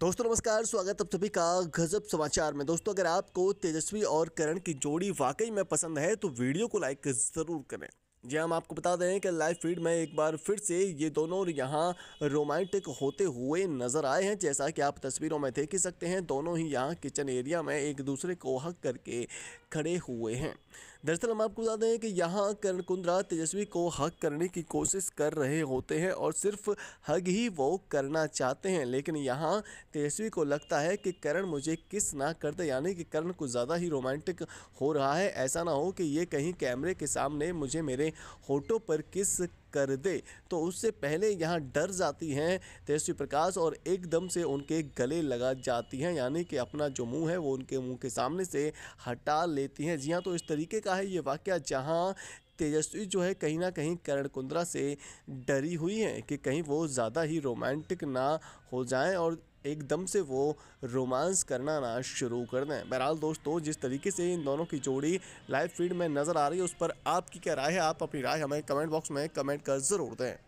दोस्तों नमस्कार स्वागत आप सभी का गजब समाचार में दोस्तों अगर आपको तेजस्वी और करण की जोड़ी वाकई में पसंद है तो वीडियो को लाइक ज़रूर करें जी हाँ, हम आपको बता दें कि लाइव फीड में एक बार फिर से ये दोनों यहाँ रोमांटिक होते हुए नज़र आए हैं जैसा कि आप तस्वीरों में देख ही सकते हैं दोनों ही यहाँ किचन एरिया में एक दूसरे को हक करके खड़े हुए हैं दरअसल हम आपको बता दें कि यहाँ करण कुंद्रा तेजस्वी को हक करने की कोशिश कर रहे होते हैं और सिर्फ हक ही वो करना चाहते हैं लेकिन यहाँ तेजस्वी को लगता है कि करण मुझे किस ना करते यानी कि करण कुछ ज़्यादा ही रोमांटिक हो रहा है ऐसा ना हो कि ये कहीं कैमरे के सामने मुझे मेरे अपने होठों पर किस कर दे तो उससे पहले यहाँ डर जाती हैं तेजस्वी प्रकाश और एकदम से उनके गले लगा जाती हैं यानी कि अपना जो मुंह है वो उनके मुंह के सामने से हटा लेती हैं जी हाँ तो इस तरीके का है ये वाक्य जहाँ तेजस्वी जो है कहीं ना कहीं करण कुंद्रा से डरी हुई हैं कि कहीं वो ज़्यादा ही रोमांटिक ना हो जाएं और एकदम से वो रोमांस करना ना शुरू कर दें बहरहाल दोस्तों जिस तरीके से इन दोनों की जोड़ी लाइव फीड में नज़र आ रही है उस पर आपकी क्या राय है आप अपनी राय हमें कमेंट बॉक्स में कमेंट कर ज़रूर दें